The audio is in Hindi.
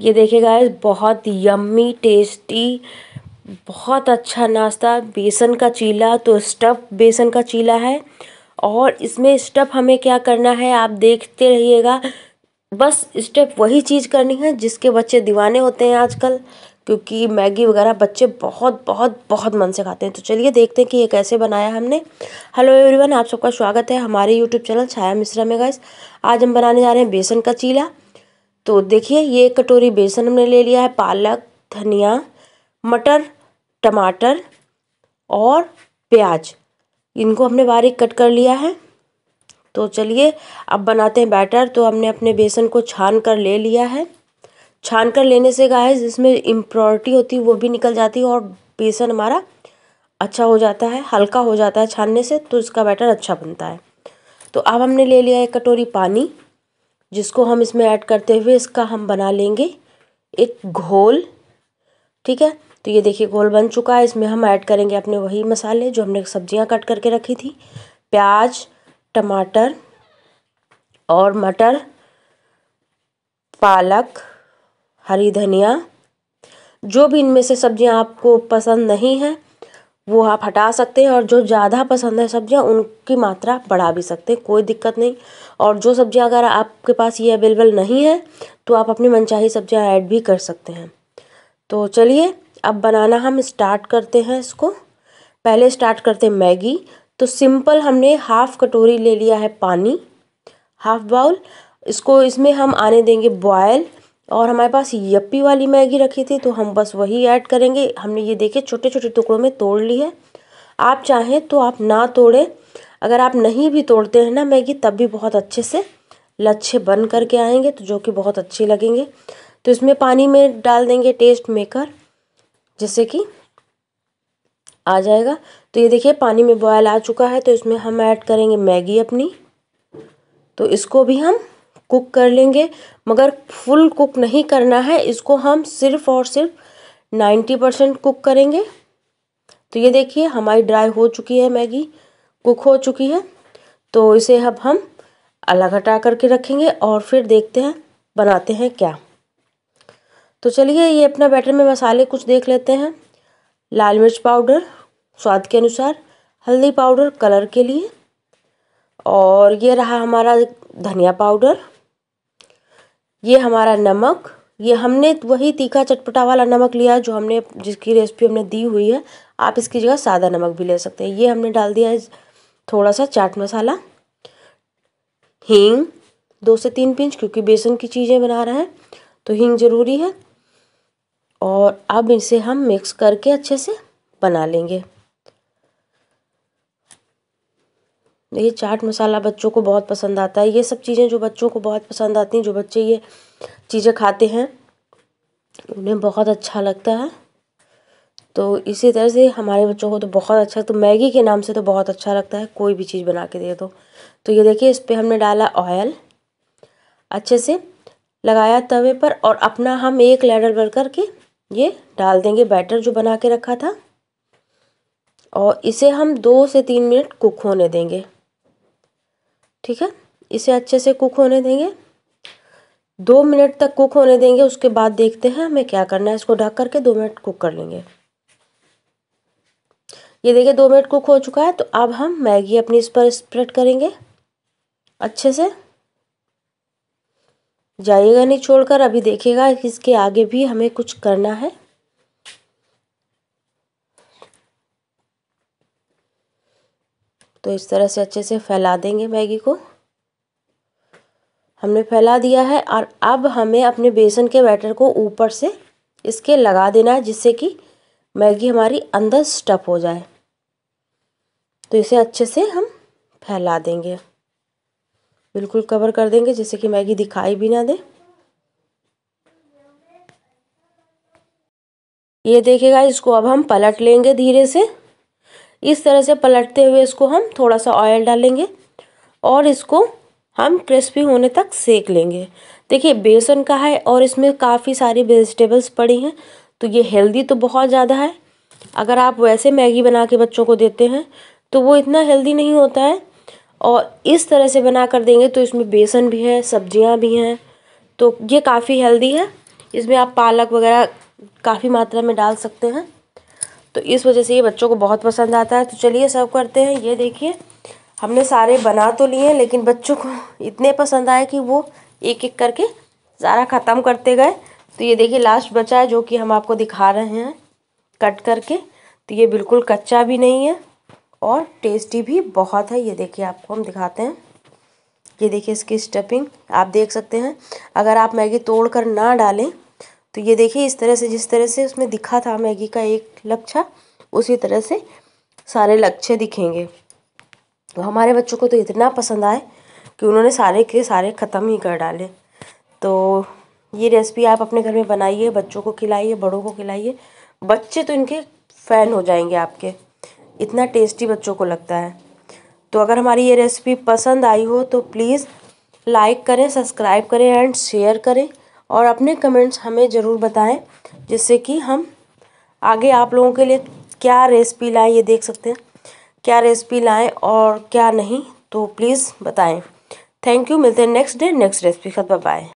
ये देखिए गाइस बहुत यम्मी टेस्टी बहुत अच्छा नाश्ता बेसन का चीला तो स्टफ बेसन का चीला है और इसमें स्टफ हमें क्या करना है आप देखते रहिएगा बस स्टेप वही चीज़ करनी है जिसके बच्चे दीवाने होते हैं आजकल क्योंकि मैगी वगैरह बच्चे बहुत बहुत बहुत मन से खाते हैं तो चलिए देखते हैं कि ये कैसे बनाया हमने हेलो एवरीवन आप सबका स्वागत है हमारे यूट्यूब चैनल छाया मिश्रा में गाइस आज हम बनाने जा रहे हैं बेसन का चीला तो देखिए ये कटोरी बेसन हमने ले लिया है पालक धनिया मटर टमाटर और प्याज इनको हमने बारीक कट कर लिया है तो चलिए अब बनाते हैं बैटर तो हमने अपने बेसन को छान कर ले लिया है छान कर लेने से गाय जिसमें इम्प्योरिटी होती है वो भी निकल जाती है और बेसन हमारा अच्छा हो जाता है हल्का हो जाता है छानने से तो इसका बैटर अच्छा बनता है तो अब हमने ले लिया एक कटोरी पानी जिसको हम इसमें ऐड करते हुए इसका हम बना लेंगे एक घोल ठीक है तो ये देखिए घोल बन चुका है इसमें हम ऐड करेंगे अपने वही मसाले जो हमने सब्जियां कट करके रखी थी प्याज टमाटर और मटर पालक हरी धनिया जो भी इनमें से सब्जियां आपको पसंद नहीं है वो आप हटा सकते हैं और जो ज़्यादा पसंद है सब्जियाँ उनकी मात्रा बढ़ा भी सकते हैं कोई दिक्कत नहीं और जो सब्जियाँ अगर आपके पास ये अवेलेबल नहीं है तो आप अपनी मनचाही सब्जियाँ ऐड भी कर सकते हैं तो चलिए अब बनाना हम स्टार्ट करते हैं इसको पहले स्टार्ट करते हैं मैगी तो सिंपल हमने हाफ़ कटोरी ले लिया है पानी हाफ़ बाउल इसको इसमें हम आने देंगे बॉयल और हमारे पास यप्पी वाली मैगी रखी थी तो हम बस वही ऐड करेंगे हमने ये देखे छोटे छोटे टुकड़ों में तोड़ ली है आप चाहें तो आप ना तोड़ें अगर आप नहीं भी तोड़ते हैं ना मैगी तब भी बहुत अच्छे से लच्छे बन करके आएंगे तो जो कि बहुत अच्छे लगेंगे तो इसमें पानी में डाल देंगे टेस्ट मेकर जैसे कि आ जाएगा तो ये देखिए पानी में बॉयल आ चुका है तो इसमें हम ऐड करेंगे मैगी अपनी तो इसको भी हम कुक कर लेंगे मगर फुल कुक नहीं करना है इसको हम सिर्फ और सिर्फ नाइन्टी परसेंट कुक करेंगे तो ये देखिए हमारी ड्राई हो चुकी है मैगी कुक हो चुकी है तो इसे अब हम अलग हटा करके रखेंगे और फिर देखते हैं बनाते हैं क्या तो चलिए ये अपना बैटर में मसाले कुछ देख लेते हैं लाल मिर्च पाउडर स्वाद के अनुसार हल्दी पाउडर कलर के लिए और ये रहा हमारा धनिया पाउडर ये हमारा नमक ये हमने वही तीखा चटपटा वाला नमक लिया जो हमने जिसकी रेसिपी हमने दी हुई है आप इसकी जगह सादा नमक भी ले सकते हैं ये हमने डाल दिया है थोड़ा सा चाट मसाला हींग दो से तीन पिंच क्योंकि बेसन की चीज़ें बना रहे हैं तो हींग ज़रूरी है और अब इसे हम मिक्स करके अच्छे से बना लेंगे ये चाट मसाला बच्चों को बहुत पसंद आता है ये सब चीज़ें जो बच्चों को बहुत पसंद आती हैं जो बच्चे ये चीज़ें खाते हैं उन्हें बहुत अच्छा लगता है तो इसी तरह से हमारे बच्चों को तो बहुत अच्छा तो मैगी के नाम से तो बहुत अच्छा लगता है कोई भी चीज़ बना के दे दो तो ये देखिए इस पर हमने डाला ऑयल अच्छे से लगाया तवे पर और अपना हम एक लेडर भर करके ये डाल देंगे बैटर जो बना के रखा था और इसे हम दो से तीन मिनट कुक होने देंगे ठीक है इसे अच्छे से कुक होने देंगे दो मिनट तक कुक होने देंगे उसके बाद देखते हैं हमें क्या करना है इसको ढक करके दो मिनट कुक कर लेंगे ये देखिए दो मिनट कुक हो चुका है तो अब हम मैगी अपनी इस पर स्प्रेड करेंगे अच्छे से जाइएगा नहीं छोड़कर अभी देखिएगा इसके आगे भी हमें कुछ करना है तो इस तरह से अच्छे से फैला देंगे मैगी को हमने फैला दिया है और अब हमें अपने बेसन के बैटर को ऊपर से इसके लगा देना है जिससे कि मैगी हमारी अंदर स्टफ हो जाए तो इसे अच्छे से हम फैला देंगे बिल्कुल कवर कर देंगे जिससे कि मैगी दिखाई भी ना दे ये देखेगा इसको अब हम पलट लेंगे धीरे से इस तरह से पलटते हुए इसको हम थोड़ा सा ऑयल डालेंगे और इसको हम क्रिस्पी होने तक सेक लेंगे देखिए बेसन का है और इसमें काफ़ी सारी वेजिटेबल्स पड़ी हैं तो ये हेल्दी तो बहुत ज़्यादा है अगर आप वैसे मैगी बना के बच्चों को देते हैं तो वो इतना हेल्दी नहीं होता है और इस तरह से बना कर देंगे तो इसमें बेसन भी है सब्जियां भी हैं तो ये काफ़ी हेल्दी है इसमें आप पालक वगैरह काफ़ी मात्रा में डाल सकते हैं तो इस वजह से ये बच्चों को बहुत पसंद आता है तो चलिए सर्व करते हैं ये देखिए हमने सारे बना तो लिए लेकिन बच्चों को इतने पसंद आए कि वो एक एक करके सारा ख़त्म करते गए तो ये देखिए लास्ट बचा है जो कि हम आपको दिखा रहे हैं कट करके तो ये बिल्कुल कच्चा भी नहीं है और टेस्टी भी बहुत है ये देखिए आपको हम दिखाते हैं ये देखिए इसकी स्टफिंग आप देख सकते हैं अगर आप मैगी तोड़ कर ना डालें तो ये देखिए इस तरह से जिस तरह से उसमें दिखा था मैगी का एक लक्ष्य उसी तरह से सारे लक्ष्य दिखेंगे तो हमारे बच्चों को तो इतना पसंद आए कि उन्होंने सारे के सारे ख़त्म ही कर डाले तो ये रेसिपी आप अपने घर में बनाइए बच्चों को खिलाइए बड़ों को खिलाइए बच्चे तो इनके फ़ैन हो जाएंगे आपके इतना टेस्टी बच्चों को लगता है तो अगर हमारी ये रेसिपी पसंद आई हो तो प्लीज़ लाइक करें सब्सक्राइब करें एंड शेयर करें और अपने कमेंट्स हमें ज़रूर बताएं जिससे कि हम आगे आप लोगों के लिए क्या रेसिपी लाएं ये देख सकते हैं क्या रेसिपी लाएं और क्या नहीं तो प्लीज़ बताएं थैंक यू मिलते हैं नेक्स्ट डे नेक्स्ट रेसिपी ख़त बाय